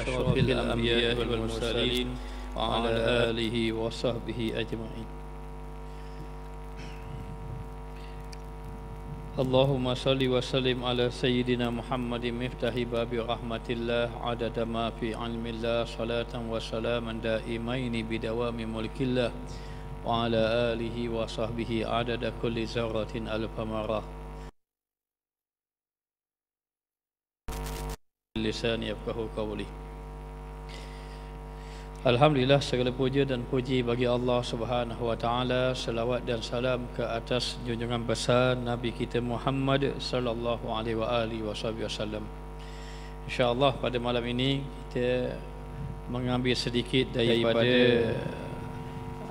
أشرف الأنبياء والمرسلين وعلى آله وصحبه أجمعين اللهم صل وسلم على سيدنا محمد مفتاح باب رحمة الله عدد ما في علم الله صلاة وسلاما دائمين بدوام ملك الله وعلى آله وصحبه عدد كل ذرة ألف مرة لسان يفقه قولي Alhamdulillah segala puja dan puji bagi Allah Subhanahu Wa Taala. Selawat dan salam ke atas junjungan besar Nabi kita Muhammad Sallallahu Alaihi Wasallam. Insyaallah pada malam ini kita mengambil sedikit daripada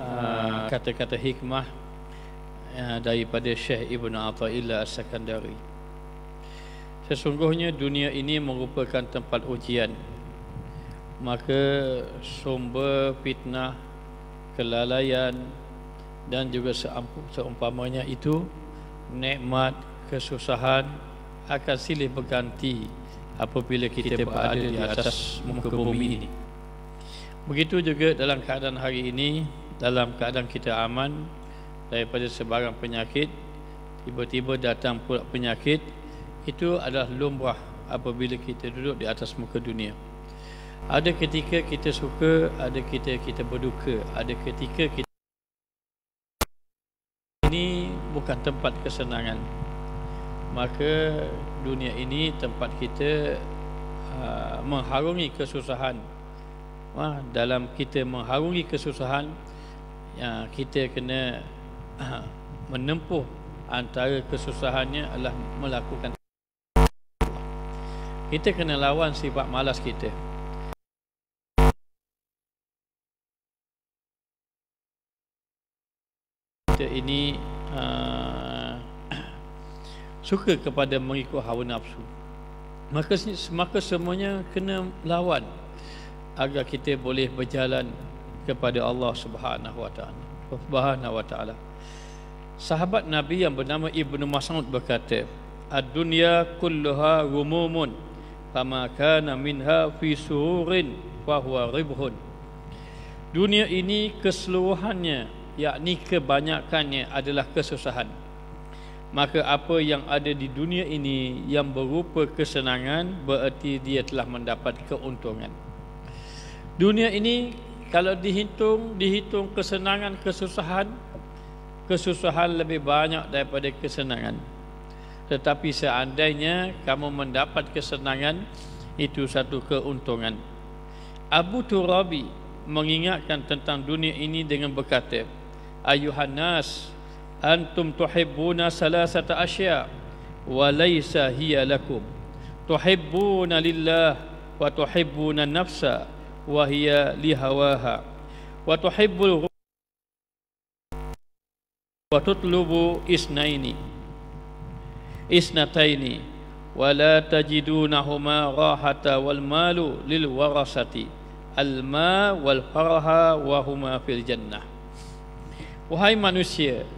uh, uh, kata-kata uh, hikmah uh, daripada Syekh Ibn Athaillah As-Sakandari. Sesungguhnya dunia ini merupakan tempat ujian maka sumber fitnah kelalaian dan juga seumpamanya itu nekmat kesusahan akan silih berganti apabila kita, kita berada di atas muka bumi ini begitu juga dalam keadaan hari ini dalam keadaan kita aman daripada sebarang penyakit tiba-tiba datang pula penyakit itu adalah lumrah apabila kita duduk di atas muka dunia ada ketika kita suka, ada ketika kita berduka, ada ketika kita ini bukan tempat kesenangan. Maka dunia ini tempat kita aa, ah, mengharungi kesusahan. Ha, dalam kita mengharungi kesusahan, ya, kita kena aa, menempuh antara kesusahannya adalah melakukan kita kena lawan sifat malas kita. ini uh, suka kepada mengikut hawa nafsu maka, maka semuanya kena lawan agar kita boleh berjalan kepada Allah Subhanahu wa taala Subhanahu wa taala Sahabat Nabi yang bernama Ibnu Mas'ud berkata Ad-dunya kulluha rumumun fama kana minha fi surin fa huwa ribhun Dunia ini keseluruhannya yakni kebanyakannya adalah kesusahan maka apa yang ada di dunia ini yang berupa kesenangan bererti dia telah mendapat keuntungan dunia ini kalau dihitung dihitung kesenangan kesusahan kesusahan lebih banyak daripada kesenangan tetapi seandainya kamu mendapat kesenangan itu satu keuntungan Abu Turabi mengingatkan tentang dunia ini dengan berkata أيها الناس أنتم تحبون ثلاثة أشياء وليس هي لكم تحبون لله وتحبون النفس وهي لهواها وتحب الغ... وتطلب اثنين اثنتين ولا تجدونهما راحة والمال للورثة الماء والفرح وهما في الجنه Wahai manusia,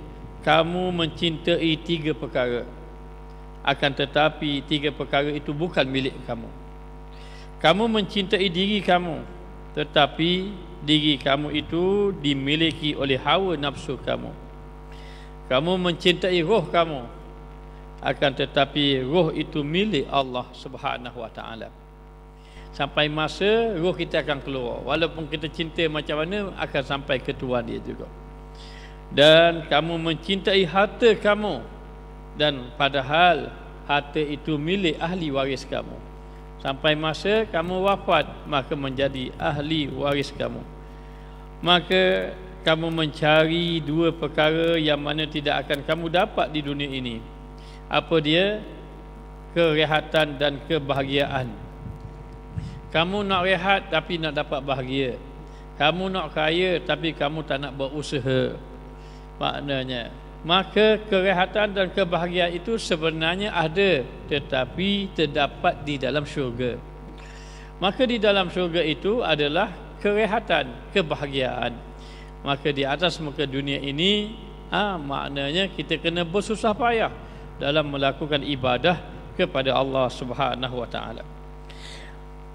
kamu mencintai tiga perkara. Akan tetapi tiga perkara itu bukan milik kamu. Kamu mencintai diri kamu, tetapi diri kamu itu dimiliki oleh hawa nafsu kamu. Kamu mencintai roh kamu, akan tetapi roh itu milik Allah Subhanahu Wa Taala. Sampai masa roh kita akan keluar, walaupun kita cinta macam mana akan sampai ketua dia juga dan kamu mencintai harta kamu dan padahal harta itu milik ahli waris kamu sampai masa kamu wafat maka menjadi ahli waris kamu maka kamu mencari dua perkara yang mana tidak akan kamu dapat di dunia ini apa dia kerehatan dan kebahagiaan kamu nak rehat tapi nak dapat bahagia kamu nak kaya tapi kamu tak nak berusaha maknanya maka kerehatan dan kebahagiaan itu sebenarnya ada tetapi terdapat di dalam syurga maka di dalam syurga itu adalah kerehatan kebahagiaan maka di atas muka dunia ini ha, maknanya kita kena bersusah payah dalam melakukan ibadah kepada Allah Subhanahu Wa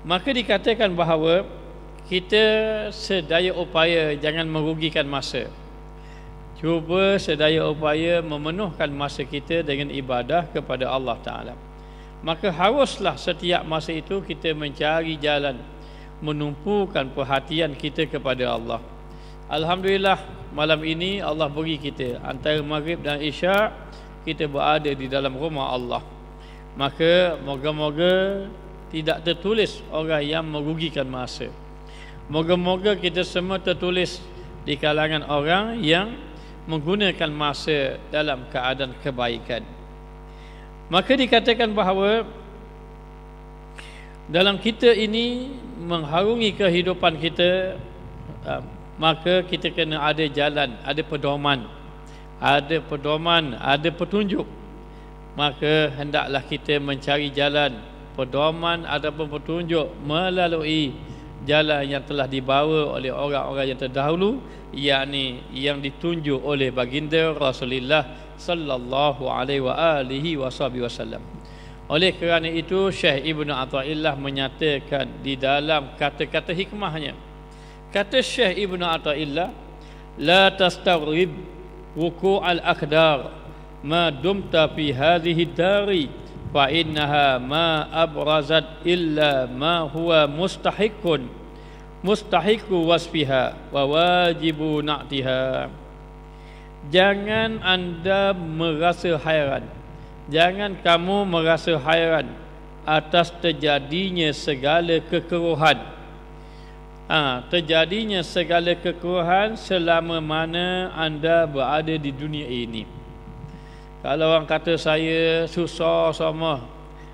maka dikatakan bahawa kita sedaya upaya jangan merugikan masa cuba sedaya upaya memenuhkan masa kita dengan ibadah kepada Allah Ta'ala. Maka haruslah setiap masa itu kita mencari jalan menumpukan perhatian kita kepada Allah. Alhamdulillah malam ini Allah beri kita antara maghrib dan isyak kita berada di dalam rumah Allah. Maka moga-moga tidak tertulis orang yang merugikan masa. Moga-moga kita semua tertulis di kalangan orang yang menggunakan masa dalam keadaan kebaikan maka dikatakan bahawa dalam kita ini mengharungi kehidupan kita eh, maka kita kena ada jalan ada pedoman ada pedoman ada petunjuk maka hendaklah kita mencari jalan pedoman ataupun petunjuk melalui jalan yang telah dibawa oleh orang-orang yang terdahulu yakni yang ditunjuk oleh baginda Rasulullah sallallahu alaihi wa alihi wasabi wasallam oleh kerana itu Syekh Ibnu Athaillah menyatakan di dalam kata-kata hikmahnya kata Syekh Ibnu Athaillah la tastaghrib al akhdar ma dumta fi hadhihi dari fa innaha ma abrazat illa ma huwa mustahiqun mustahiku wasfiha wa wajibu na'tiha Jangan anda merasa hairan Jangan kamu merasa hairan Atas terjadinya segala kekeruhan ha, Terjadinya segala kekeruhan Selama mana anda berada di dunia ini Kalau orang kata saya susah sama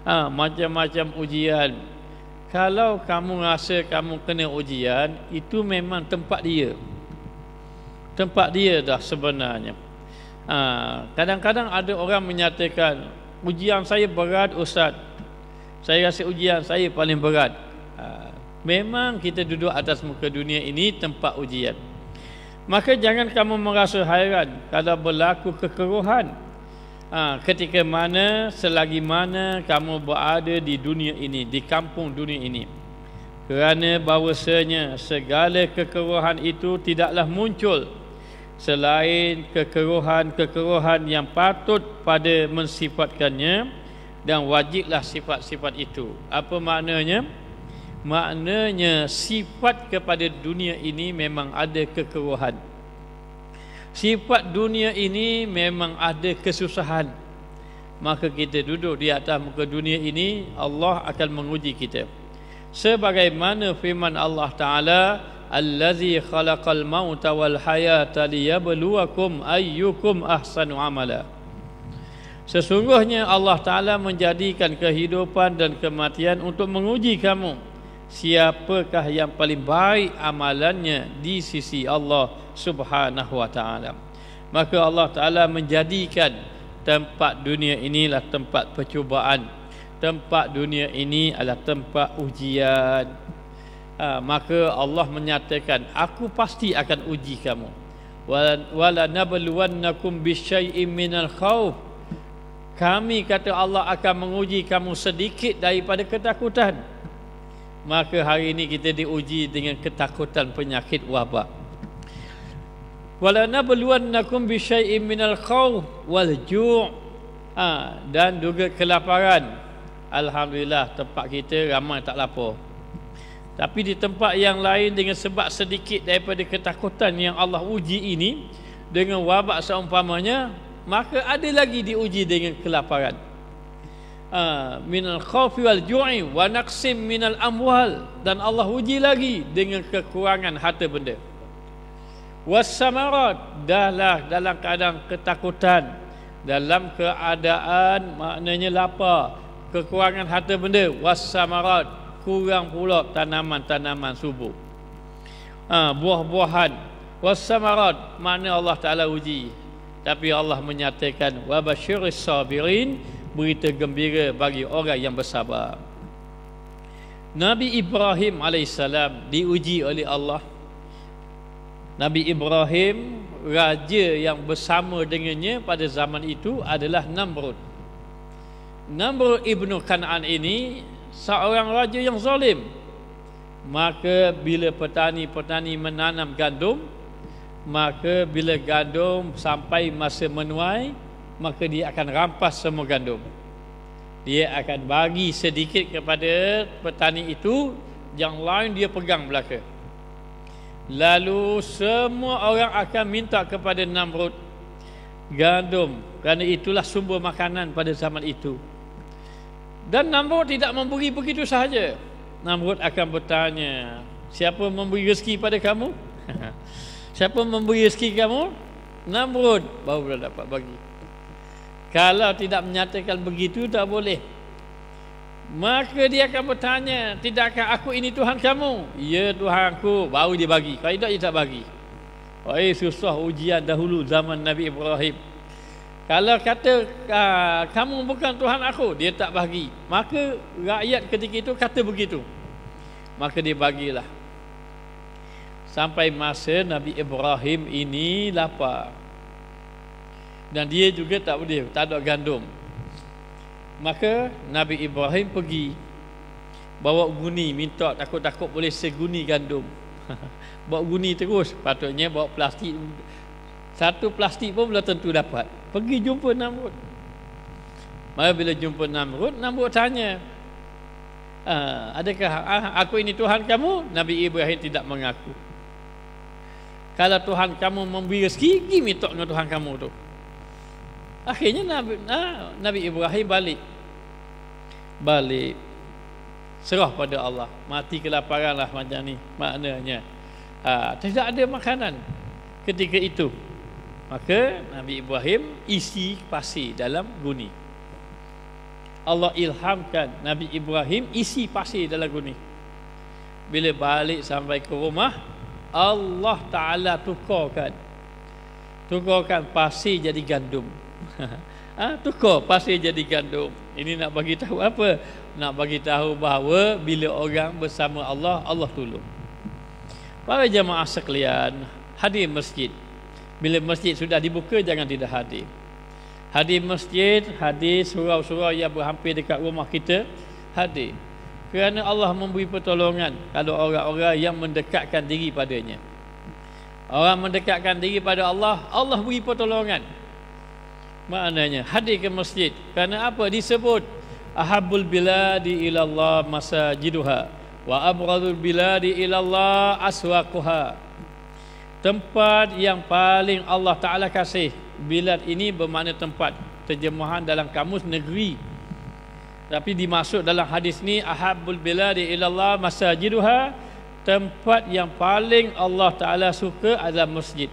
ha, Macam-macam ujian kalau kamu rasa kamu kena ujian, itu memang tempat dia. Tempat dia dah sebenarnya. Ah, kadang-kadang ada orang menyatakan, ujian saya berat Ustaz. Saya rasa ujian saya paling berat. Ah, memang kita duduk atas muka dunia ini tempat ujian. Maka jangan kamu merasa hairan kalau berlaku kekeruhan Ha, ketika mana selagi mana kamu berada di dunia ini di kampung dunia ini kerana bahawasanya segala kekeruhan itu tidaklah muncul selain kekeruhan-kekeruhan yang patut pada mensifatkannya dan wajiblah sifat-sifat itu apa maknanya maknanya sifat kepada dunia ini memang ada kekeruhan sifat dunia ini memang ada kesusahan maka kita duduk di atas muka dunia ini Allah akan menguji kita sebagaimana firman Allah taala al allazi khalaqal mauta wal hayata liyabluwakum ayyukum ahsanu amala sesungguhnya Allah taala menjadikan kehidupan dan kematian untuk menguji kamu siapakah yang paling baik amalannya di sisi Allah Subhanahu wa taala maka Allah taala menjadikan tempat dunia inilah tempat percubaan tempat dunia ini adalah tempat ujian ha, maka Allah menyatakan aku pasti akan uji kamu wala nabluwannakum bisyai'im minal khauf kami kata Allah akan menguji kamu sedikit daripada ketakutan. Maka hari ini kita diuji dengan ketakutan penyakit wabak. Wala nabluwannakum bi syai'in minal khawf wal ju' ha, dan juga kelaparan. Alhamdulillah tempat kita ramai tak lapar. Tapi di tempat yang lain dengan sebab sedikit daripada ketakutan yang Allah uji ini dengan wabak seumpamanya, maka ada lagi diuji dengan kelaparan. Ah, min al khawfi wal ju'i wa naqsim min al amwal dan Allah uji lagi dengan kekurangan harta benda was samarat dahlah dalam keadaan ketakutan dalam keadaan maknanya lapar kekurangan harta benda was samarat kurang pula tanaman-tanaman subuh ha, buah-buahan was samarat mana Allah Taala uji tapi Allah menyatakan wa basyiris sabirin berita gembira bagi orang yang bersabar. Nabi Ibrahim alaihissalam diuji oleh Allah. Nabi Ibrahim raja yang bersama dengannya pada zaman itu adalah Namrud. Namrud ibnu Kanan ini seorang raja yang zalim. Maka bila petani-petani menanam gandum, maka bila gandum sampai masa menuai, maka dia akan rampas semua gandum. Dia akan bagi sedikit kepada petani itu yang lain dia pegang belaka. Lalu semua orang akan minta kepada Namrud gandum kerana itulah sumber makanan pada zaman itu. Dan Namrud tidak memberi begitu sahaja. Namrud akan bertanya, siapa memberi rezeki pada kamu? siapa memberi rezeki kamu? Namrud baru dapat bagi. Kalau tidak menyatakan begitu tak boleh. Maka dia akan bertanya, tidakkah aku ini Tuhan kamu? Ya Tuhan aku, baru dia bagi. Kalau tidak dia tak bagi. Oh, susah ujian dahulu zaman Nabi Ibrahim. Kalau kata ah, kamu bukan Tuhan aku, dia tak bagi. Maka rakyat ketika itu kata begitu. Maka dia bagilah. Sampai masa Nabi Ibrahim ini lapar dan dia juga tak boleh tak ada gandum maka Nabi Ibrahim pergi bawa guni minta takut-takut boleh seguni gandum bawa guni terus patutnya bawa plastik satu plastik pun belum tentu dapat pergi jumpa Namrud Maka bila jumpa Namrud, Namrud tanya, ah, adakah ah, aku ini Tuhan kamu? Nabi Ibrahim tidak mengaku. Kalau Tuhan kamu memberi rezeki, pergi Tuhan kamu tu. Akhirnya Nabi ah, Nabi Ibrahim balik. Balik serah pada Allah. Mati kelaparan lah macam ni maknanya. Ha, tidak ada makanan ketika itu. Maka Nabi Ibrahim isi pasir dalam guni. Allah ilhamkan Nabi Ibrahim isi pasir dalam guni. Bila balik sampai ke rumah, Allah Taala tukarkan. Tukarkan pasir jadi gandum. Ah, tukar pasti jadi gandum. Ini nak bagi tahu apa? Nak bagi tahu bahawa bila orang bersama Allah, Allah tolong. Para jemaah sekalian, hadir masjid. Bila masjid sudah dibuka jangan tidak hadir. Hadir masjid, hadir surau-surau yang berhampir dekat rumah kita, hadir. Kerana Allah memberi pertolongan kalau orang-orang yang mendekatkan diri padanya. Orang mendekatkan diri pada Allah, Allah beri pertolongan maknanya hadir ke masjid kerana apa disebut ahabul biladi ilallah Allah masajiduha wa abghadul biladi ila Allah tempat yang paling Allah taala kasih bilad ini bermakna tempat terjemahan dalam kamus negeri tapi dimasuk dalam hadis ni ahabul biladi ilallah Allah masajiduha tempat yang paling Allah taala suka adalah masjid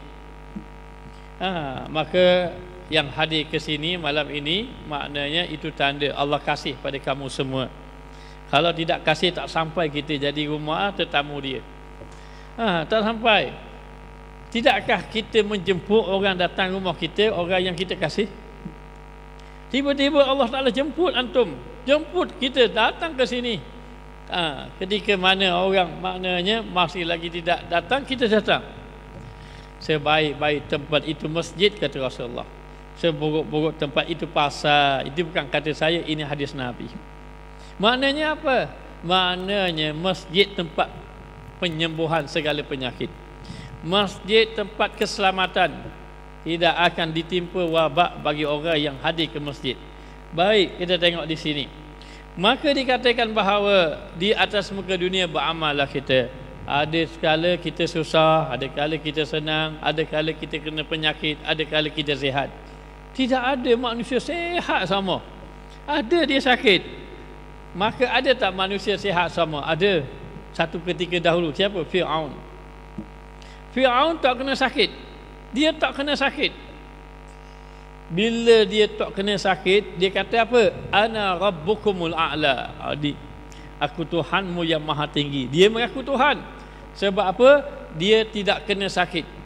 ha, maka yang hadir ke sini malam ini maknanya itu tanda Allah kasih pada kamu semua. Kalau tidak kasih tak sampai kita jadi rumah tetamu dia. Ha, tak sampai. Tidakkah kita menjemput orang datang rumah kita, orang yang kita kasih? Tiba-tiba Allah Ta'ala jemput antum. Jemput kita datang ke sini. Ha, ketika mana orang maknanya masih lagi tidak datang, kita datang. Sebaik-baik tempat itu masjid kata Rasulullah seburuk-buruk tempat itu pasar itu bukan kata saya ini hadis nabi maknanya apa maknanya masjid tempat penyembuhan segala penyakit masjid tempat keselamatan tidak akan ditimpa wabak bagi orang yang hadir ke masjid baik kita tengok di sini maka dikatakan bahawa di atas muka dunia beramallah kita ada kala kita susah, ada kala kita senang, ada kala kita kena penyakit, ada kala kita sihat. Tidak ada manusia sehat sama. Ada dia sakit. Maka ada tak manusia sehat sama? Ada. Satu ketika dahulu. Siapa? Fir'aun. Fir'aun tak kena sakit. Dia tak kena sakit. Bila dia tak kena sakit, dia kata apa? Ana rabbukumul a'la. Adik. Aku Tuhanmu yang maha tinggi. Dia mengaku Tuhan. Sebab apa? Dia tidak kena sakit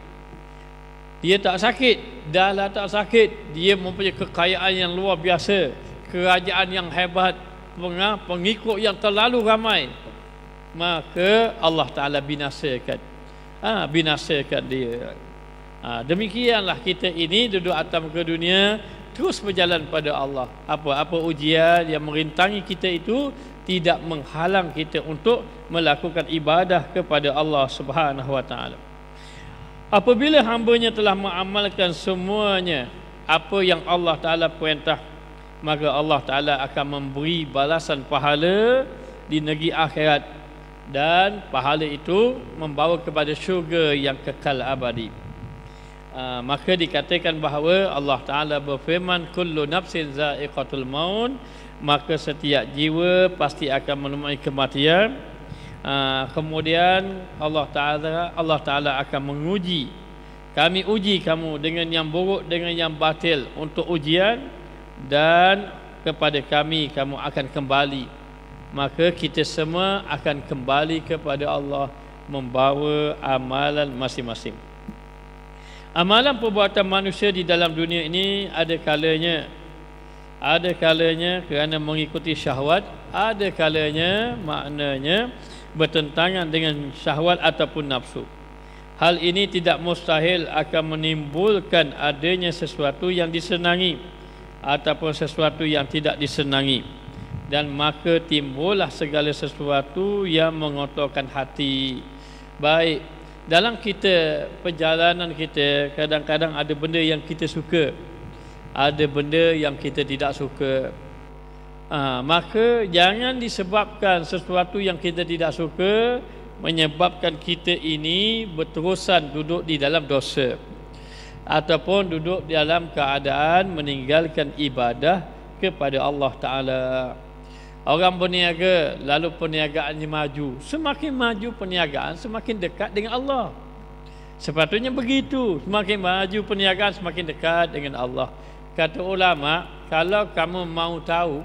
dia tak sakit dah lah tak sakit dia mempunyai kekayaan yang luar biasa kerajaan yang hebat pengikut yang terlalu ramai maka Allah Ta'ala binasakan ha, binasakan dia ha, demikianlah kita ini duduk atas ke dunia terus berjalan pada Allah apa apa ujian yang merintangi kita itu tidak menghalang kita untuk melakukan ibadah kepada Allah Subhanahu wa taala Apabila hambanya telah mengamalkan semuanya apa yang Allah Ta'ala perintah maka Allah Ta'ala akan memberi balasan pahala di negeri akhirat dan pahala itu membawa kepada syurga yang kekal abadi ah, maka dikatakan bahawa Allah Ta'ala berfirman kullu nafsin za'iqatul maun maka setiap jiwa pasti akan menemui kematian Uh, kemudian Allah Taala Allah Taala akan menguji kami uji kamu dengan yang buruk dengan yang batil untuk ujian dan kepada kami kamu akan kembali maka kita semua akan kembali kepada Allah membawa amalan masing-masing amalan perbuatan manusia di dalam dunia ini ada kalanya ada kalanya kerana mengikuti syahwat ada kalanya maknanya bertentangan dengan syahwat ataupun nafsu. Hal ini tidak mustahil akan menimbulkan adanya sesuatu yang disenangi ataupun sesuatu yang tidak disenangi dan maka timbullah segala sesuatu yang mengotorkan hati. Baik dalam kita perjalanan kita kadang-kadang ada benda yang kita suka ada benda yang kita tidak suka ha, maka jangan disebabkan sesuatu yang kita tidak suka menyebabkan kita ini berterusan duduk di dalam dosa ataupun duduk di dalam keadaan meninggalkan ibadah kepada Allah Ta'ala orang berniaga lalu perniagaannya maju semakin maju perniagaan semakin dekat dengan Allah sepatutnya begitu semakin maju perniagaan semakin dekat dengan Allah kata ulama kalau kamu mau tahu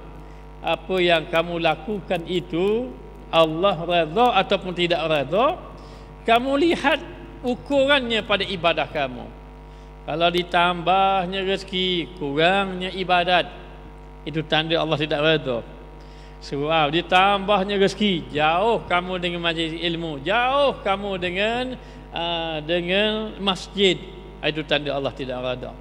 apa yang kamu lakukan itu Allah redha ataupun tidak redha kamu lihat ukurannya pada ibadah kamu kalau ditambahnya rezeki kurangnya ibadat itu tanda Allah tidak redha surau ditambahnya rezeki jauh kamu dengan majlis ilmu jauh kamu dengan uh, dengan masjid itu tanda Allah tidak redha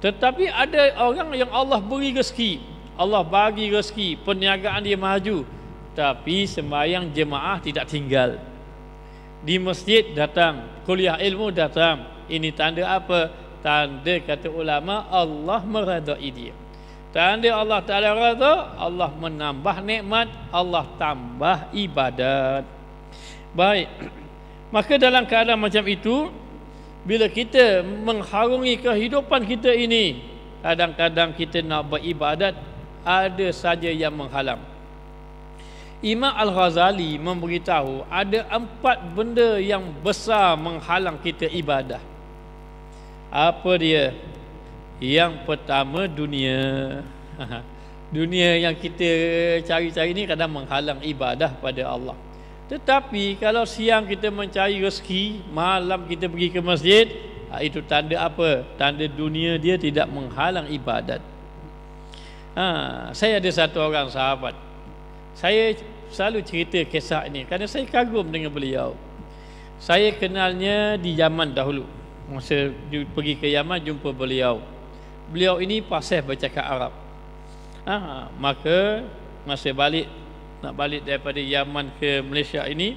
tetapi ada orang yang Allah beri rezeki Allah bagi rezeki, perniagaan dia maju. Tapi sembahyang jemaah tidak tinggal. Di masjid datang, kuliah ilmu datang. Ini tanda apa? Tanda kata ulama Allah meradai dia. Tanda Allah Ta'ala rada, Allah menambah nikmat, Allah tambah ibadat. Baik. Maka dalam keadaan macam itu, bila kita mengharungi kehidupan kita ini, kadang-kadang kita nak beribadat ada saja yang menghalang Imam Al-Ghazali memberitahu ada empat benda yang besar menghalang kita ibadah apa dia yang pertama dunia dunia yang kita cari-cari ini kadang menghalang ibadah pada Allah tetapi kalau siang kita mencari rezeki malam kita pergi ke masjid ah, itu tanda apa tanda dunia dia tidak menghalang ibadat Ha, saya ada satu orang sahabat. Saya selalu cerita kisah ini kerana saya kagum dengan beliau. Saya kenalnya di zaman dahulu. Masa pergi ke Yaman jumpa beliau. Beliau ini fasih bercakap Arab. Ha, maka masa balik nak balik daripada Yaman ke Malaysia ini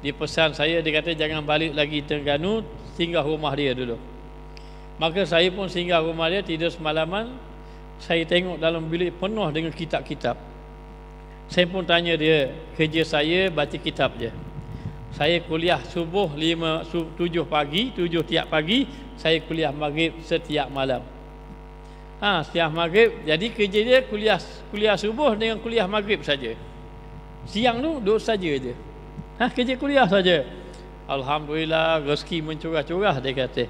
dia pesan saya dia kata jangan balik lagi Terengganu singgah rumah dia dulu. Maka saya pun singgah rumah dia tidur semalaman saya tengok dalam bilik penuh dengan kitab-kitab. Saya pun tanya dia, kerja saya baca kitab je. Saya kuliah subuh 5 7 pagi, 7 tiap pagi, saya kuliah maghrib setiap malam. Ha, setiap maghrib. Jadi kerja dia kuliah kuliah subuh dengan kuliah maghrib saja. Siang tu duduk saja je. Ha, kerja kuliah saja. Alhamdulillah rezeki mencurah-curah dia kata.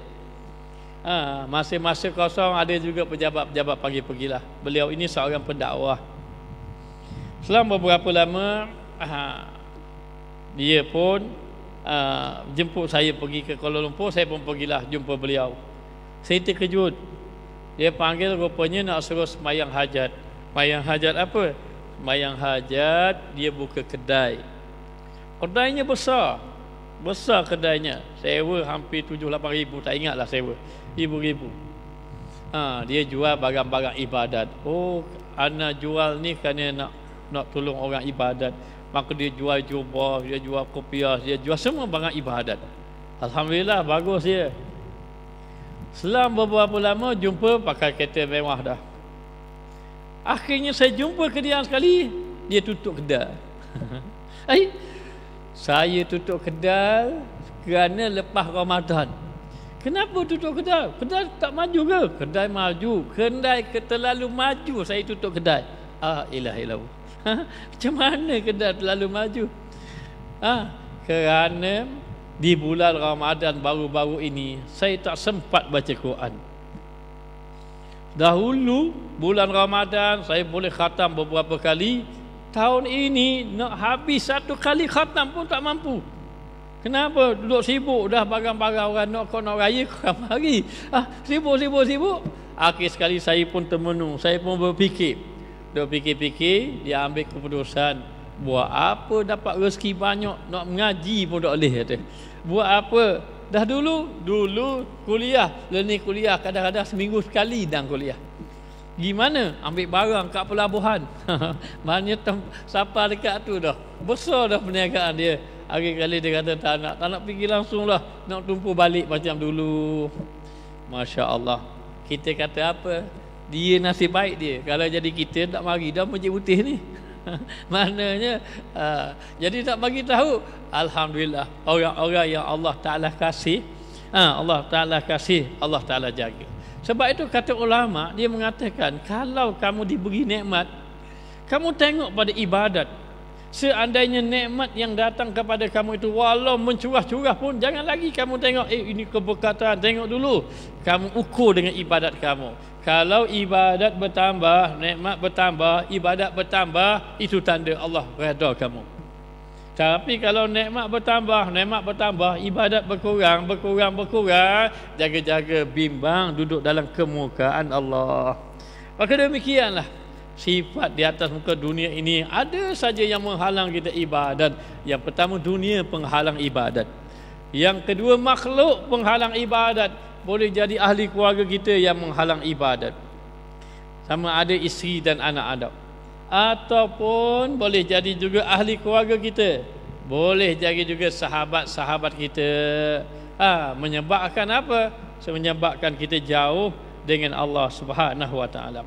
Ha, masih masa kosong ada juga pejabat-pejabat pagi pergilah. Beliau ini seorang pendakwah. Selama beberapa lama ha, dia pun ha, jemput saya pergi ke Kuala Lumpur, saya pun pergilah jumpa beliau. Saya terkejut. Dia panggil rupanya nak suruh semayang hajat. Semayang hajat apa? Semayang hajat dia buka kedai. Kedainya besar. Besar kedainya. Sewa hampir 7-8 ribu. Tak ingatlah sewa. Ribu ribu, Ha, dia jual barang-barang ibadat. Oh, anak jual ni kerana nak nak tolong orang ibadat. Maka dia jual jubah, dia jual kopiah, dia jual semua barang ibadat. Alhamdulillah, bagus dia. Selang beberapa lama, jumpa pakai kereta mewah dah. Akhirnya saya jumpa kedian sekali, dia tutup kedai. Eh, saya tutup kedai kerana lepas Ramadan. Kenapa tutup kedai? Kedai tak maju ke? Kedai maju. Kedai terlalu maju saya tutup kedai. Ah, ilah ilah. Ha? Macam mana kedai terlalu maju? Ah, ha? kerana di bulan Ramadan baru-baru ini saya tak sempat baca Quran. Dahulu bulan Ramadan saya boleh khatam beberapa kali. Tahun ini nak habis satu kali khatam pun tak mampu. Kenapa duduk sibuk dah barang-barang orang nak kau nak raya kau kan hari. Ah, sibuk sibuk sibuk. Akhir sekali saya pun termenung, saya pun berfikir. Dia fikir-fikir, dia ambil keputusan buat apa dapat rezeki banyak nak mengaji pun tak boleh kata. Buat apa? Dah dulu, dulu kuliah, lenih kuliah kadang-kadang seminggu sekali dan kuliah. Gimana ambil barang kat pelabuhan? Maknanya tem- sampai dekat tu dah. Besar dah perniagaan dia. Hari kali dia kata tak nak Tak nak pergi langsung lah Nak tumpu balik macam dulu Masya Allah Kita kata apa Dia nasib baik dia Kalau jadi kita tak mari Dah majlis putih ni Maknanya uh, Jadi tak bagi tahu Alhamdulillah Orang-orang yang Allah Ta'ala kasih uh, Allah Ta'ala kasih Allah Ta'ala jaga Sebab itu kata ulama Dia mengatakan Kalau kamu diberi nikmat Kamu tengok pada ibadat Seandainya nikmat yang datang kepada kamu itu walau mencurah-curah pun jangan lagi kamu tengok eh ini keberkatan tengok dulu kamu ukur dengan ibadat kamu. Kalau ibadat bertambah, nikmat bertambah, ibadat bertambah itu tanda Allah redha kamu. Tapi kalau nikmat bertambah, nikmat bertambah, ibadat berkurang, berkurang, berkurang, jaga-jaga bimbang duduk dalam kemukaan Allah. Maka demikianlah sifat di atas muka dunia ini ada saja yang menghalang kita ibadat. Yang pertama dunia penghalang ibadat. Yang kedua makhluk penghalang ibadat. Boleh jadi ahli keluarga kita yang menghalang ibadat. Sama ada isteri dan anak-anak. Ataupun boleh jadi juga ahli keluarga kita. Boleh jadi juga sahabat-sahabat kita. Ah, ha, menyebabkan apa? Menyebabkan kita jauh dengan Allah Subhanahu wa taala.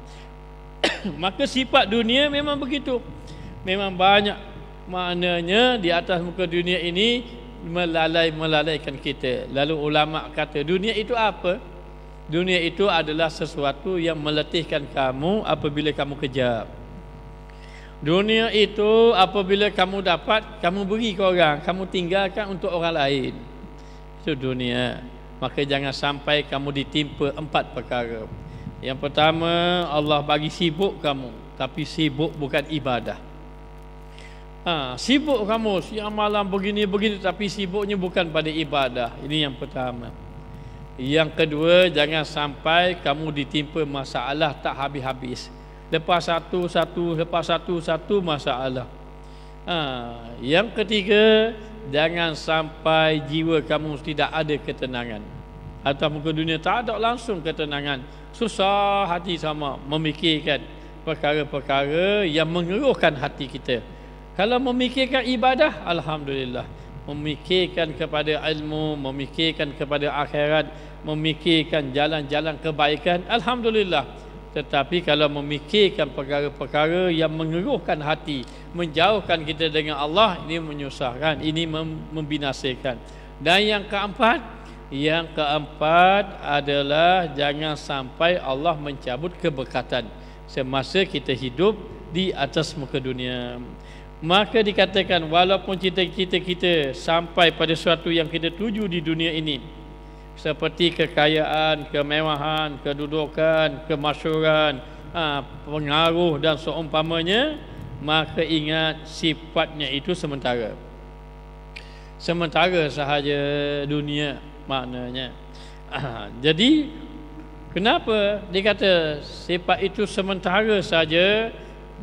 maka sifat dunia memang begitu memang banyak maknanya di atas muka dunia ini melalai-melalaikan kita lalu ulama kata dunia itu apa dunia itu adalah sesuatu yang meletihkan kamu apabila kamu kejar dunia itu apabila kamu dapat kamu beri ke orang kamu tinggalkan untuk orang lain itu dunia maka jangan sampai kamu ditimpa empat perkara yang pertama Allah bagi sibuk kamu Tapi sibuk bukan ibadah ha, Sibuk kamu siang malam begini-begini Tapi sibuknya bukan pada ibadah Ini yang pertama Yang kedua jangan sampai kamu ditimpa masalah tak habis-habis Lepas satu-satu, lepas satu-satu masalah ha, Yang ketiga Jangan sampai jiwa kamu tidak ada ketenangan atau muka dunia tak ada langsung ketenangan susah hati sama memikirkan perkara-perkara yang mengeruhkan hati kita kalau memikirkan ibadah alhamdulillah memikirkan kepada ilmu memikirkan kepada akhirat memikirkan jalan-jalan kebaikan alhamdulillah tetapi kalau memikirkan perkara-perkara yang mengeruhkan hati menjauhkan kita dengan Allah ini menyusahkan ini membinasakan dan yang keempat yang keempat adalah jangan sampai Allah mencabut keberkatan semasa kita hidup di atas muka dunia. Maka dikatakan walaupun cita-cita kita sampai pada sesuatu yang kita tuju di dunia ini seperti kekayaan, kemewahan, kedudukan, kemasyuran, ha, pengaruh dan seumpamanya, maka ingat sifatnya itu sementara. Sementara sahaja dunia maknanya. Jadi kenapa dikata sifat itu sementara saja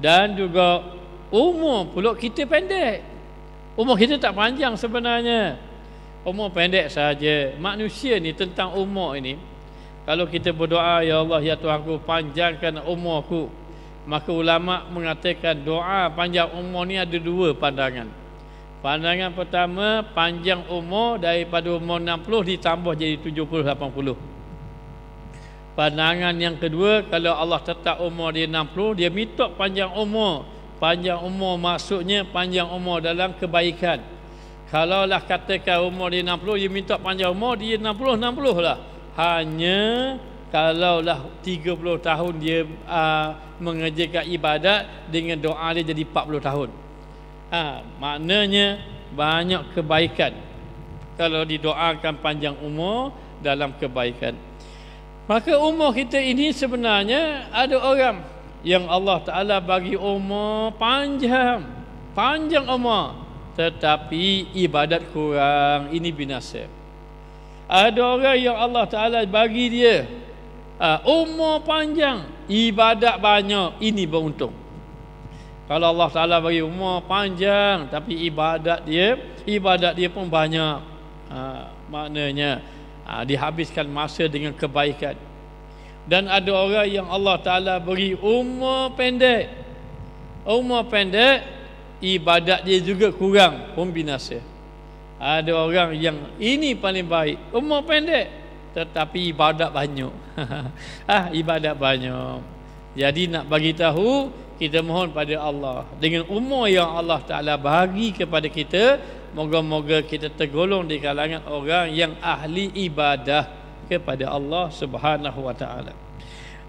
dan juga umur pula kita pendek. Umur kita tak panjang sebenarnya. Umur pendek saja. Manusia ni tentang umur ini kalau kita berdoa ya Allah ya Tuhanku panjangkan umurku maka ulama mengatakan doa panjang umur ni ada dua pandangan. Pandangan pertama panjang umur daripada umur 60 ditambah jadi 70 80. Pandangan yang kedua kalau Allah tetap umur dia 60 dia mitok panjang umur. Panjang umur maksudnya panjang umur dalam kebaikan. Kalau Kalaulah katakan umur dia 60 dia mitok panjang umur dia 60 60 lah. Hanya kalau kalaulah 30 tahun dia uh, mengerjakan ibadat dengan doa dia jadi 40 tahun ha, maknanya banyak kebaikan kalau didoakan panjang umur dalam kebaikan maka umur kita ini sebenarnya ada orang yang Allah Ta'ala bagi umur panjang panjang umur tetapi ibadat kurang ini binasa ada orang yang Allah Ta'ala bagi dia uh, umur panjang ibadat banyak ini beruntung kalau Allah Taala bagi umur panjang tapi ibadat dia ibadat dia pun banyak. Ha, maknanya ha, dihabiskan masa dengan kebaikan. Dan ada orang yang Allah Taala beri umur pendek. Umur pendek ibadat dia juga kurang pun binasa. Ada orang yang ini paling baik, umur pendek tetapi ibadat banyak. ah ha, ibadat banyak. Jadi nak bagi tahu kita mohon pada Allah dengan umur yang Allah Taala bagi kepada kita moga-moga kita tergolong di kalangan orang yang ahli ibadah kepada Allah Subhanahu wa taala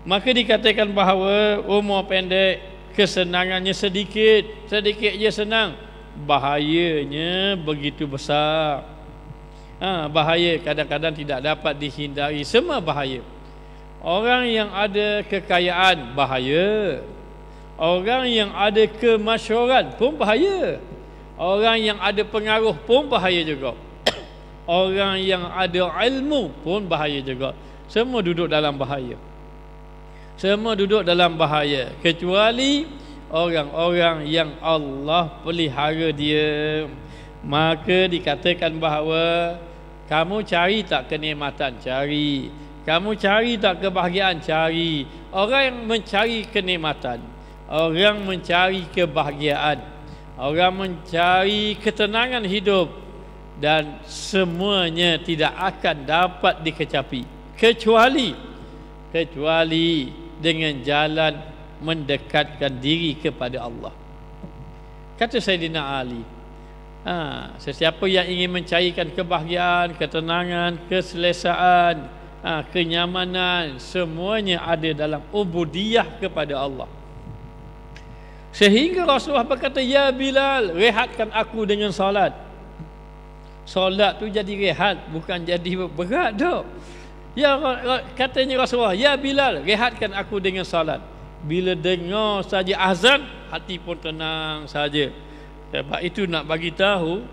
maka dikatakan bahawa umur pendek kesenangannya sedikit sedikit je senang bahayanya begitu besar ha, bahaya kadang-kadang tidak dapat dihindari semua bahaya orang yang ada kekayaan bahaya Orang yang ada kemasyuran pun bahaya. Orang yang ada pengaruh pun bahaya juga. Orang yang ada ilmu pun bahaya juga. Semua duduk dalam bahaya. Semua duduk dalam bahaya kecuali orang-orang yang Allah pelihara dia. Maka dikatakan bahawa kamu cari tak kenikmatan, cari. Kamu cari tak kebahagiaan, cari. Orang yang mencari kenikmatan orang mencari kebahagiaan orang mencari ketenangan hidup dan semuanya tidak akan dapat dikecapi kecuali kecuali dengan jalan mendekatkan diri kepada Allah kata Sayyidina Ali ha, sesiapa yang ingin mencarikan kebahagiaan ketenangan, keselesaan ha, kenyamanan semuanya ada dalam ubudiyah kepada Allah Sehingga Rasulullah berkata Ya Bilal, rehatkan aku dengan salat. Salat tu jadi rehat Bukan jadi berat dok. Ya Katanya Rasulullah Ya Bilal, rehatkan aku dengan salat. Bila dengar saja azan Hati pun tenang saja Sebab itu nak bagi tahu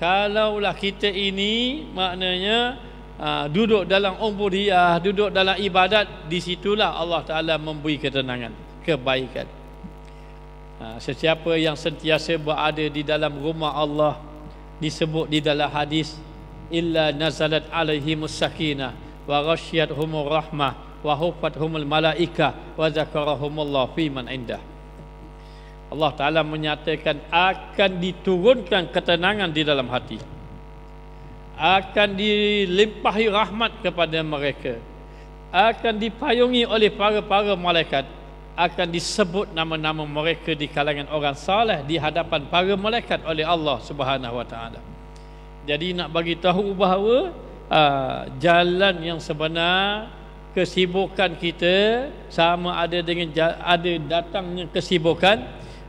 Kalaulah kita ini Maknanya ah, Duduk dalam umbudiyah Duduk dalam ibadat Disitulah Allah Ta'ala memberi ketenangan Kebaikan Ha, sesiapa yang sentiasa berada di dalam rumah Allah disebut di dalam hadis illa nazalat alaihi musakinah wa rasyiat humur rahmah wa hufat humul malaika wa zakarahumullah fi man indah Allah Ta'ala menyatakan akan diturunkan ketenangan di dalam hati akan dilimpahi rahmat kepada mereka akan dipayungi oleh para-para malaikat akan disebut nama-nama mereka di kalangan orang saleh di hadapan para malaikat oleh Allah Subhanahu Wa Taala. Jadi nak bagi tahu bahawa aa, ah, jalan yang sebenar kesibukan kita sama ada dengan ada datangnya kesibukan,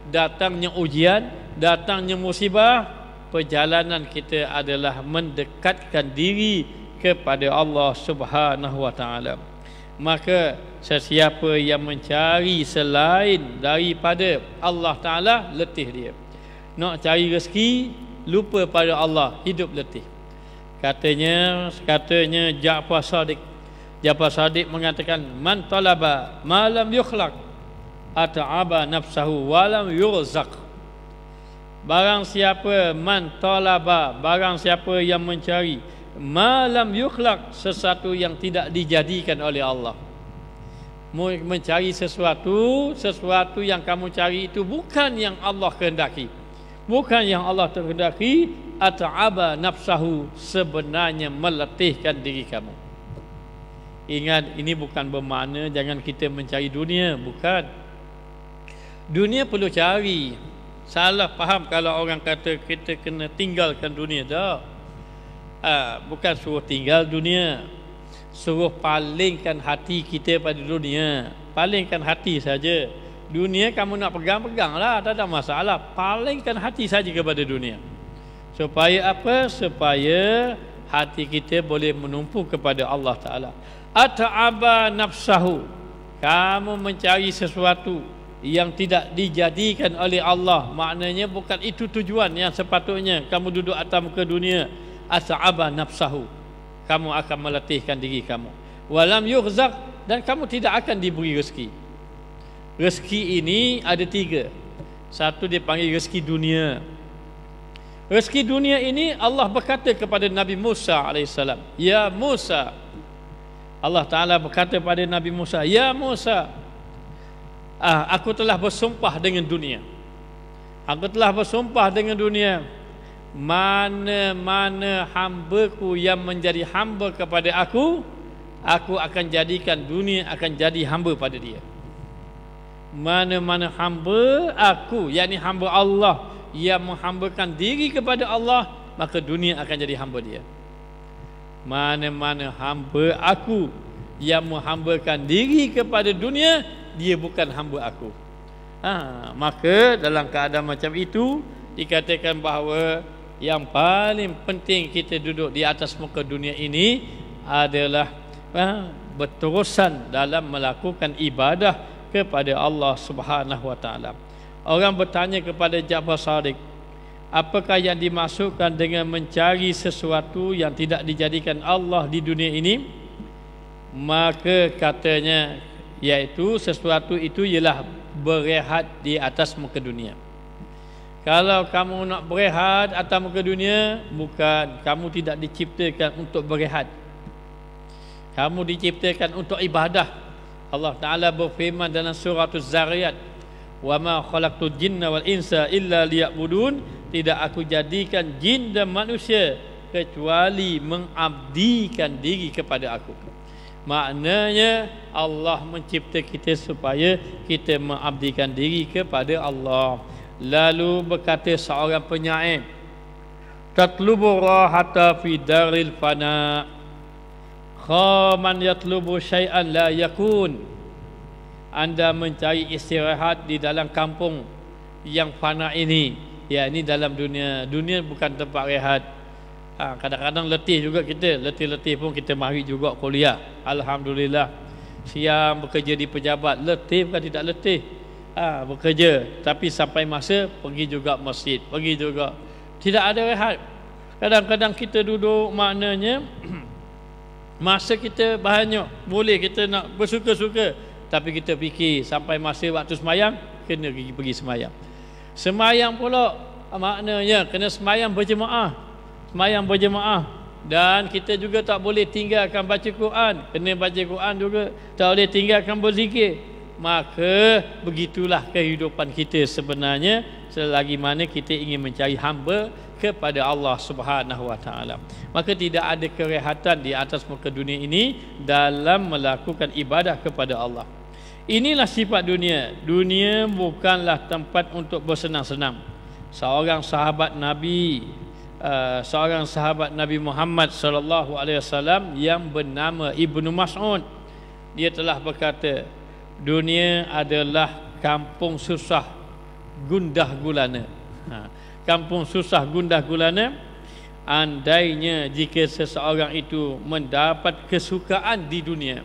datangnya ujian, datangnya musibah, perjalanan kita adalah mendekatkan diri kepada Allah Subhanahu Wa Taala maka sesiapa yang mencari selain daripada Allah Ta'ala letih dia nak cari rezeki lupa pada Allah hidup letih katanya katanya Ja'far Sadiq Ja'far Sadiq mengatakan man talaba malam yukhlaq ata'aba nafsahu walam yurzaq barang siapa man talaba barang siapa yang mencari malam yukhlaq sesuatu yang tidak dijadikan oleh Allah mencari sesuatu sesuatu yang kamu cari itu bukan yang Allah kehendaki bukan yang Allah terkehendaki at'aba nafsahu sebenarnya meletihkan diri kamu ingat ini bukan bermakna jangan kita mencari dunia bukan dunia perlu cari salah faham kalau orang kata kita kena tinggalkan dunia dah uh, bukan suruh tinggal dunia suruh palingkan hati kita pada dunia palingkan hati saja dunia kamu nak pegang peganglah tak ada masalah palingkan hati saja kepada dunia supaya apa supaya hati kita boleh menumpu kepada Allah taala ataaba nafsahu kamu mencari sesuatu yang tidak dijadikan oleh Allah maknanya bukan itu tujuan yang sepatutnya kamu duduk atas muka dunia ataba nafsahu kamu akan melatihkan diri kamu walam yurzaq dan kamu tidak akan diberi rezeki rezeki ini ada tiga satu dia panggil rezeki dunia rezeki dunia ini Allah berkata kepada Nabi Musa AS Ya Musa Allah Ta'ala berkata kepada Nabi Musa Ya Musa ah, aku telah bersumpah dengan dunia aku telah bersumpah dengan dunia mana-mana hamba ku yang menjadi hamba kepada aku aku akan jadikan dunia akan jadi hamba pada dia mana-mana hamba aku yakni hamba Allah yang menghambakan diri kepada Allah maka dunia akan jadi hamba dia mana-mana hamba aku yang menghambakan diri kepada dunia dia bukan hamba aku ha, maka dalam keadaan macam itu dikatakan bahawa yang paling penting kita duduk di atas muka dunia ini adalah ha, berterusan dalam melakukan ibadah kepada Allah Subhanahu wa taala. Orang bertanya kepada Jabal Sadiq, apakah yang dimasukkan dengan mencari sesuatu yang tidak dijadikan Allah di dunia ini? Maka katanya yaitu sesuatu itu ialah berehat di atas muka dunia. Kalau kamu nak berehat atas muka dunia, bukan kamu tidak diciptakan untuk berehat. Kamu diciptakan untuk ibadah. Allah Taala berfirman dalam surah Az-Zariyat, "Wa ma khalaqtu jinna wal insa illa liya'budun." Tidak aku jadikan jin dan manusia kecuali mengabdikan diri kepada aku. Maknanya Allah mencipta kita supaya kita mengabdikan diri kepada Allah. Lalu berkata seorang penyair Tatlubu rahata fi daril fana Khaman yatlubu syai'an la yakun Anda mencari istirahat di dalam kampung Yang fana ini Ya ini dalam dunia Dunia bukan tempat rehat ha, Kadang-kadang ha, letih juga kita Letih-letih pun kita mahu juga kuliah Alhamdulillah Siang bekerja di pejabat Letih bukan tidak letih ah ha, bekerja tapi sampai masa pergi juga masjid pergi juga tidak ada rehat kadang-kadang kita duduk maknanya masa kita banyak boleh kita nak bersuka-suka tapi kita fikir sampai masa waktu semayang kena pergi, pergi semayang semayang pula maknanya kena semayang berjemaah semayang berjemaah dan kita juga tak boleh tinggalkan baca Quran kena baca Quran juga tak boleh tinggalkan berzikir maka begitulah kehidupan kita sebenarnya selagi mana kita ingin mencari hamba kepada Allah Subhanahu Wa Taala. Maka tidak ada kerehatan di atas muka dunia ini dalam melakukan ibadah kepada Allah. Inilah sifat dunia. Dunia bukanlah tempat untuk bersenang-senang. Seorang sahabat Nabi eh, seorang sahabat Nabi Muhammad sallallahu alaihi wasallam yang bernama Ibnu Mas'ud dia telah berkata dunia adalah kampung susah gundah gulana ha. kampung susah gundah gulana andainya jika seseorang itu mendapat kesukaan di dunia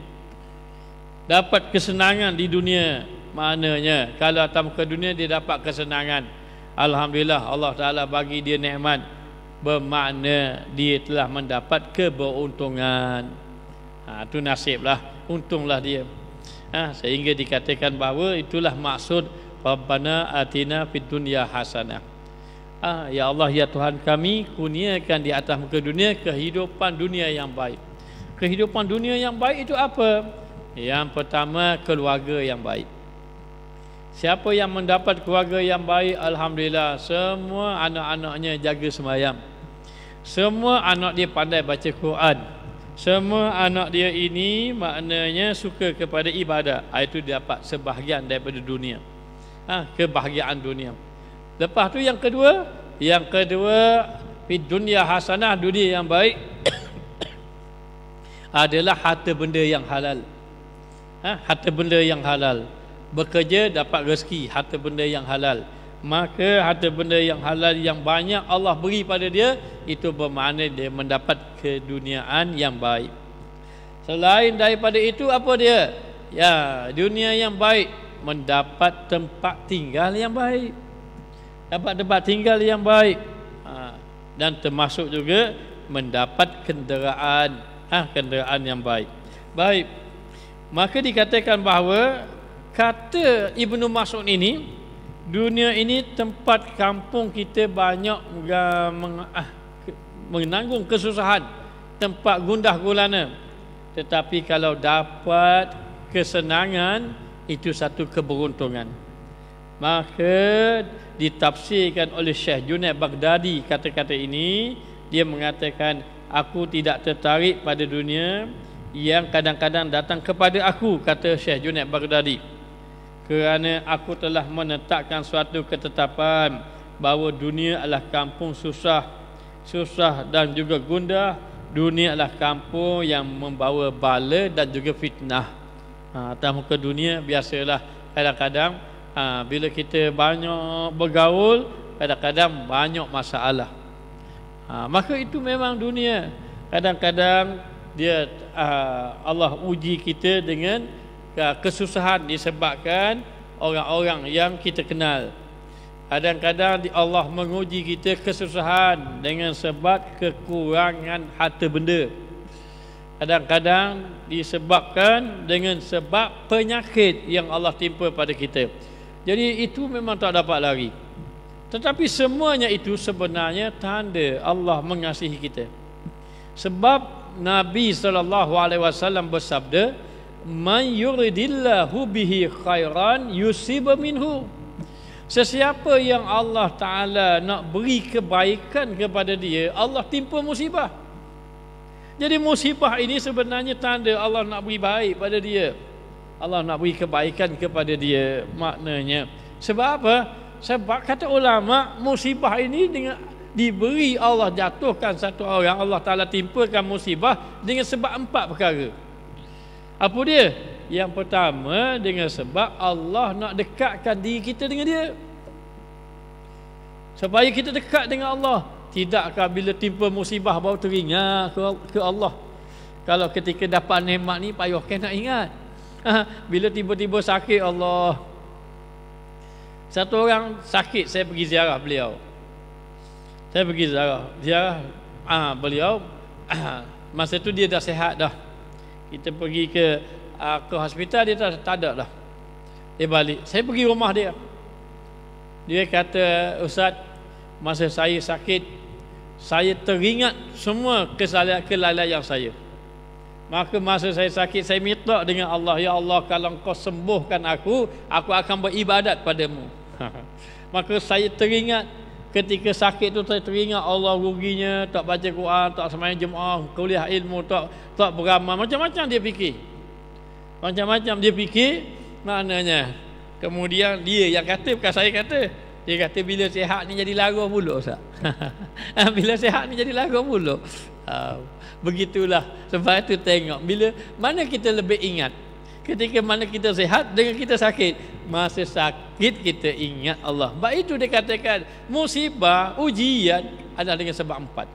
dapat kesenangan di dunia maknanya kalau atas muka dunia dia dapat kesenangan Alhamdulillah Allah Ta'ala bagi dia nikmat bermakna dia telah mendapat keberuntungan ha, itu nasiblah untunglah dia Ah, sehingga dikatakan bahawa itulah maksud rabbana atina fid dunya hasanah ah ya Allah ya Tuhan kami kurniakan di atas muka dunia kehidupan dunia yang baik kehidupan dunia yang baik itu apa yang pertama keluarga yang baik siapa yang mendapat keluarga yang baik alhamdulillah semua anak-anaknya jaga sembahyang semua anak dia pandai baca Quran semua anak dia ini maknanya suka kepada ibadat. Ah, itu dapat sebahagian daripada dunia. Ha, kebahagiaan dunia. Lepas tu yang kedua, yang kedua di dunia hasanah dunia yang baik adalah harta benda yang halal. Ha, harta benda yang halal. Bekerja dapat rezeki harta benda yang halal maka harta benda yang halal yang banyak Allah beri pada dia itu bermakna dia mendapat keduniaan yang baik selain daripada itu apa dia ya dunia yang baik mendapat tempat tinggal yang baik dapat tempat tinggal yang baik ha, dan termasuk juga mendapat kenderaan ah ha, kenderaan yang baik baik maka dikatakan bahawa kata Ibnu Mas'ud ini dunia ini tempat kampung kita banyak ah, menanggung kesusahan tempat gundah gulana tetapi kalau dapat kesenangan itu satu keberuntungan maka ditafsirkan oleh Syekh Junaid Baghdadi kata-kata ini dia mengatakan aku tidak tertarik pada dunia yang kadang-kadang datang kepada aku kata Syekh Junaid Baghdadi kerana aku telah menetapkan suatu ketetapan bahawa dunia adalah kampung susah susah dan juga gundah dunia adalah kampung yang membawa bala dan juga fitnah ha, atas muka dunia biasalah kadang-kadang ha, bila kita banyak bergaul kadang-kadang banyak masalah ha, maka itu memang dunia kadang-kadang dia ha, Allah uji kita dengan Ya, kesusahan disebabkan orang-orang yang kita kenal. Kadang-kadang Allah menguji kita kesusahan dengan sebab kekurangan harta benda. Kadang-kadang disebabkan dengan sebab penyakit yang Allah timpa pada kita. Jadi itu memang tak dapat lari. Tetapi semuanya itu sebenarnya tanda Allah mengasihi kita. Sebab Nabi sallallahu alaihi wasallam bersabda, man yuridillahu bihi khairan yusiba minhu sesiapa yang Allah taala nak beri kebaikan kepada dia Allah timpa musibah jadi musibah ini sebenarnya tanda Allah nak beri baik pada dia Allah nak beri kebaikan kepada dia maknanya sebab apa sebab kata ulama musibah ini dengan diberi Allah jatuhkan satu orang Allah taala timpakan musibah dengan sebab empat perkara apa dia? Yang pertama dengan sebab Allah nak dekatkan diri kita dengan dia. Supaya kita dekat dengan Allah. Tidakkah bila timpa musibah baru teringat ke Allah. Kalau ketika dapat nikmat ni payah kena nak ingat. Ha, bila tiba-tiba sakit Allah. Satu orang sakit saya pergi ziarah beliau. Saya pergi ziarah. Ziarah ah beliau. Masa tu dia dah sehat dah kita pergi ke uh, ke hospital dia tak, tak ada dah dia balik saya pergi rumah dia dia kata ustaz masa saya sakit saya teringat semua kesalahan kelalaian yang saya maka masa saya sakit saya minta dengan Allah ya Allah kalau engkau sembuhkan aku aku akan beribadat padamu maka saya teringat ketika sakit tu teringat Allah ruginya tak baca Quran tak sembahyang jemaah kuliah ilmu tak tak beramal macam-macam dia fikir macam-macam dia fikir maknanya kemudian dia yang kata bukan saya kata dia kata bila sihat ni jadi lagu pula ustaz bila sihat ni jadi lagu pula ah, begitulah sebab itu tengok bila mana kita lebih ingat ketika mana kita sehat dengan kita sakit masa sakit kita ingat Allah sebab itu dikatakan musibah ujian adalah dengan sebab empat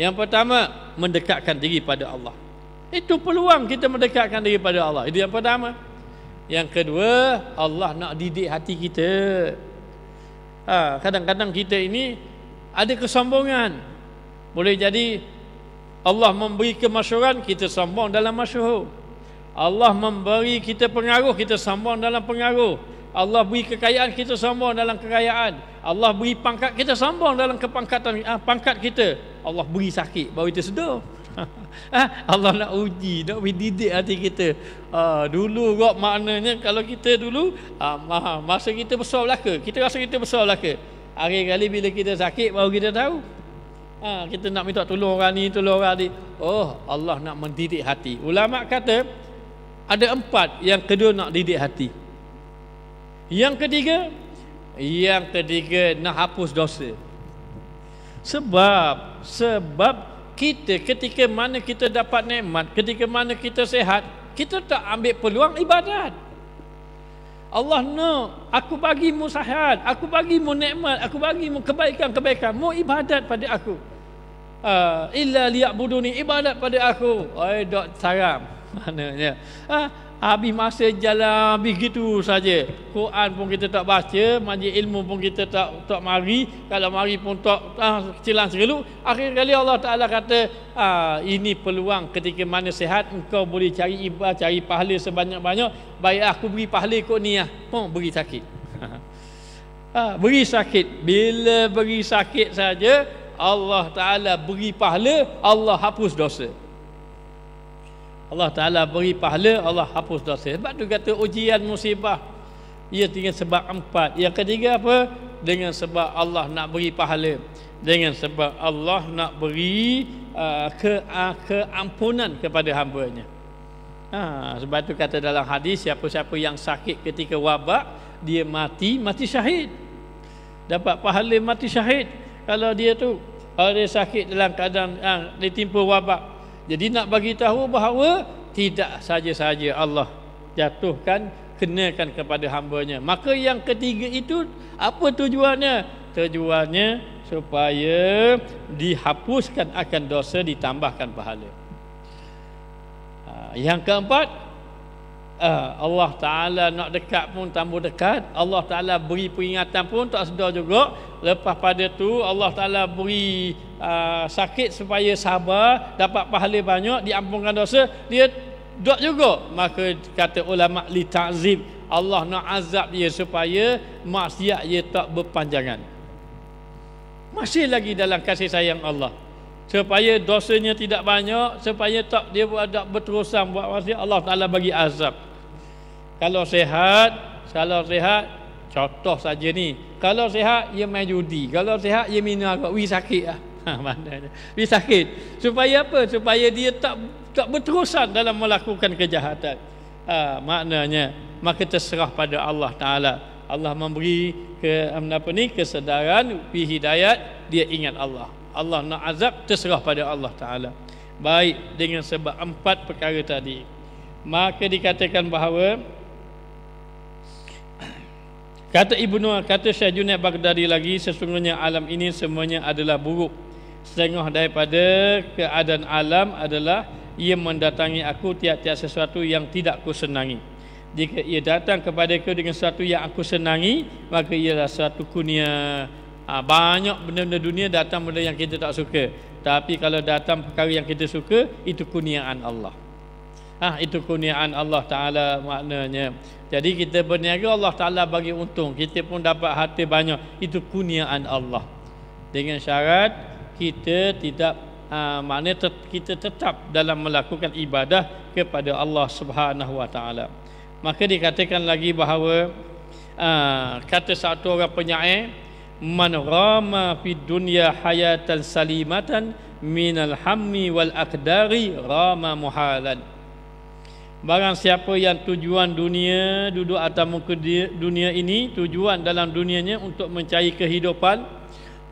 yang pertama mendekatkan diri pada Allah itu peluang kita mendekatkan diri pada Allah itu yang pertama yang kedua Allah nak didik hati kita ha, kadang-kadang kita ini ada kesombongan boleh jadi Allah memberi kemasyuran kita sombong dalam masyuhur Allah memberi kita pengaruh kita sambung dalam pengaruh Allah beri kekayaan kita sambung dalam kekayaan Allah beri pangkat kita sambung dalam kepangkatan ah pangkat kita Allah beri sakit baru kita sedar ah, Allah nak uji nak didik hati kita ha, dulu kok maknanya kalau kita dulu ha, masa kita besar belaka kita rasa kita besar belaka hari kali bila kita sakit baru kita tahu ah kita nak minta tolong orang ni tolong orang ni oh Allah nak mendidik hati ulama kata ada empat yang kedua nak didik hati Yang ketiga Yang ketiga nak hapus dosa Sebab Sebab kita ketika mana kita dapat nikmat Ketika mana kita sehat Kita tak ambil peluang ibadat Allah no Aku bagi mu sehat Aku bagi mu nikmat Aku bagi mu kebaikan-kebaikan Mu ibadat pada aku uh, Illa liya'buduni ibadat pada aku Ay dok sarang Maknanya ha, Habis masa jalan Habis gitu saja Quran pun kita tak baca Majlis ilmu pun kita tak tak mari Kalau mari pun tak ah, ha, Kecilan segelu Akhir kali Allah Ta'ala kata ah, Ini peluang ketika mana sehat Engkau boleh cari ibadah Cari pahala sebanyak-banyak Baik aku beri pahala kot ni lah Pun ha, beri sakit ha, Beri sakit Bila beri sakit saja Allah Ta'ala beri pahala Allah hapus dosa Allah Ta'ala beri pahala Allah hapus dosa Sebab tu kata ujian musibah Ia dengan sebab empat Yang ketiga apa? Dengan sebab Allah nak beri pahala Dengan sebab Allah nak beri uh, ke, uh, keampunan kepada hambanya ha, Sebab tu kata dalam hadis Siapa-siapa yang sakit ketika wabak Dia mati, mati syahid Dapat pahala mati syahid Kalau dia tu Kalau dia sakit dalam keadaan uh, Ditimpa wabak jadi nak bagi tahu bahawa tidak saja-saja Allah jatuhkan kenakan kepada hamba-Nya. Maka yang ketiga itu apa tujuannya? Tujuannya supaya dihapuskan akan dosa ditambahkan pahala. Ha, yang keempat, uh, Allah Ta'ala nak dekat pun tambah dekat Allah Ta'ala beri peringatan pun tak sedar juga lepas pada tu Allah Ta'ala beri uh, sakit supaya sabar dapat pahala banyak diampunkan dosa dia duduk juga maka kata ulama li ta'zib Allah nak azab dia supaya maksiat dia tak berpanjangan masih lagi dalam kasih sayang Allah supaya dosanya tidak banyak supaya tak dia tak berterusan buat maksiat Allah Taala bagi azab kalau sehat kalau sehat contoh saja ni kalau sehat ia main judi kalau sehat ia minum agak wi sakit ah ha, wi sakit supaya apa supaya dia tak tak berterusan dalam melakukan kejahatan ha, maknanya maka terserah pada Allah Taala Allah memberi ke apa ni kesedaran fi hidayat dia ingat Allah Allah nak azab terserah pada Allah Ta'ala baik dengan sebab empat perkara tadi maka dikatakan bahawa kata Ibnu kata Syekh Junaid Baghdadi lagi sesungguhnya alam ini semuanya adalah buruk setengah daripada keadaan alam adalah ia mendatangi aku tiap-tiap sesuatu yang tidak ku senangi jika ia datang kepada aku dengan sesuatu yang aku senangi maka Ia adalah satu kunia Ha, banyak benda-benda dunia datang benda yang kita tak suka. Tapi kalau datang perkara yang kita suka, itu kurniaan Allah. Ha, itu kurniaan Allah Ta'ala maknanya. Jadi kita berniaga Allah Ta'ala bagi untung. Kita pun dapat harta banyak. Itu kurniaan Allah. Dengan syarat kita tidak ha, ah, makna ter, kita tetap dalam melakukan ibadah kepada Allah Subhanahu Wa Ta'ala. Maka dikatakan lagi bahawa ha, kata satu orang penyair man rama fid dunya hayatan salimatan min alhammi wal aqdari rama muhalan Barang siapa yang tujuan dunia duduk atas muka dunia ini tujuan dalam dunianya untuk mencari kehidupan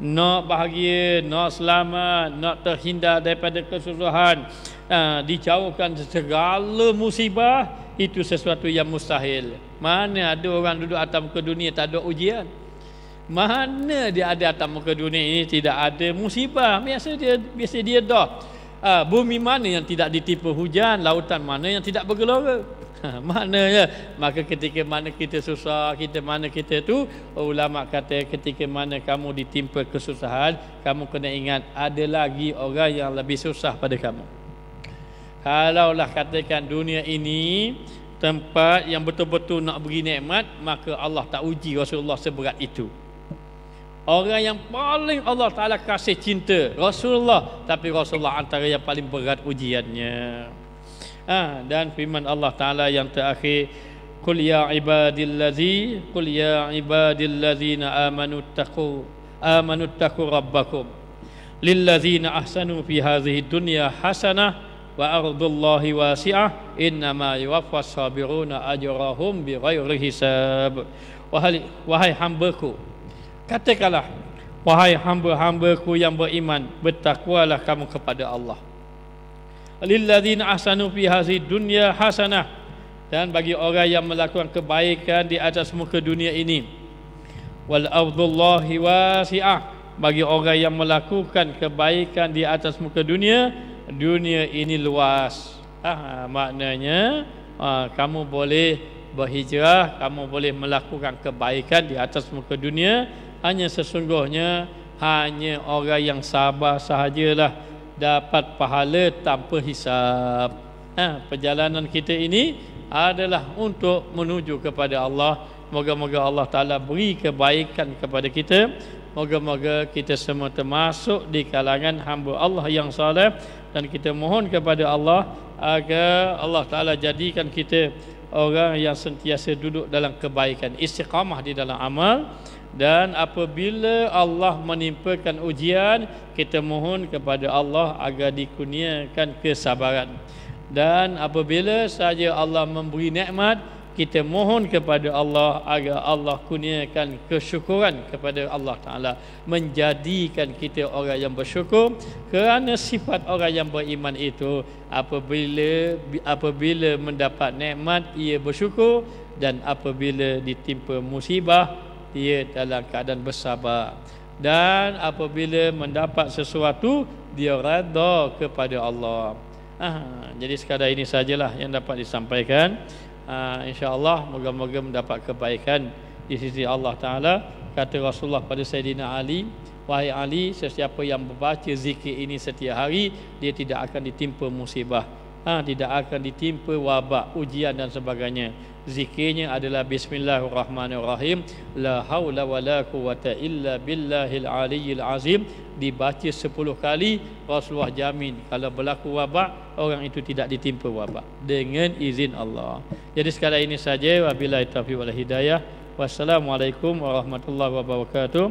nak bahagia nak selamat nak terhindar daripada kesusahan ha, dijauhkan segala musibah itu sesuatu yang mustahil mana ada orang duduk atas muka dunia tak ada ujian mana dia ada atas muka dunia ini tidak ada musibah. Biasa dia biasa dia dah. Uh, bumi mana yang tidak ditipu hujan, lautan mana yang tidak bergelora? ya Maka ketika mana kita susah, kita mana kita tu, ulama kata ketika mana kamu ditimpa kesusahan, kamu kena ingat ada lagi orang yang lebih susah pada kamu. Kalaulah katakan dunia ini tempat yang betul-betul nak beri nikmat, maka Allah tak uji Rasulullah seberat itu. Orang yang paling Allah Ta'ala kasih cinta Rasulullah Tapi Rasulullah antara yang paling berat ujiannya ha, Dan firman Allah Ta'ala yang terakhir Qul ya ibadillazi Qul ya ibadillazina amanuttaku Amanuttaku rabbakum Lillazina ahsanu fi hazihi dunia hasanah Wa ardullahi wasi'ah Innama yuafas sabiruna ajurahum bi ghairi hisab Wahai, wahai hambaku Wahai Katakanlah Wahai hamba-hambaku yang beriman Bertakwalah kamu kepada Allah Lilladzin ahsanu fi hazi dunia hasanah dan bagi orang yang melakukan kebaikan di atas muka dunia ini wal ardullahi wasi'ah bagi orang yang melakukan kebaikan di atas muka dunia dunia ini luas ah, maknanya ah, kamu boleh berhijrah kamu boleh melakukan kebaikan di atas muka dunia hanya sesungguhnya hanya orang yang sabar sahajalah dapat pahala tanpa hisap. Ha, perjalanan kita ini adalah untuk menuju kepada Allah. Moga-moga Allah Ta'ala beri kebaikan kepada kita. Moga-moga kita semua termasuk di kalangan hamba Allah yang salih. Dan kita mohon kepada Allah agar Allah Ta'ala jadikan kita orang yang sentiasa duduk dalam kebaikan istiqamah di dalam amal dan apabila Allah menimpakan ujian kita mohon kepada Allah agar dikurniakan kesabaran dan apabila saja Allah memberi nikmat kita mohon kepada Allah agar Allah kurniakan kesyukuran kepada Allah Ta'ala menjadikan kita orang yang bersyukur kerana sifat orang yang beriman itu apabila apabila mendapat nikmat ia bersyukur dan apabila ditimpa musibah ia dalam keadaan bersabar dan apabila mendapat sesuatu dia redha kepada Allah Aha, jadi sekadar ini sajalah yang dapat disampaikan uh, insyaallah moga-moga mendapat kebaikan di sisi Allah taala kata Rasulullah pada Sayyidina Ali wahai Ali sesiapa yang membaca zikir ini setiap hari dia tidak akan ditimpa musibah ha, tidak akan ditimpa wabak, ujian dan sebagainya. Zikirnya adalah Bismillahirrahmanirrahim La hawla wa la quwata illa billahil aliyyil azim Dibaca 10 kali Rasulullah jamin Kalau berlaku wabak Orang itu tidak ditimpa wabak Dengan izin Allah Jadi sekali ini saja Wabillahi taufiq wal hidayah Wassalamualaikum warahmatullahi wabarakatuh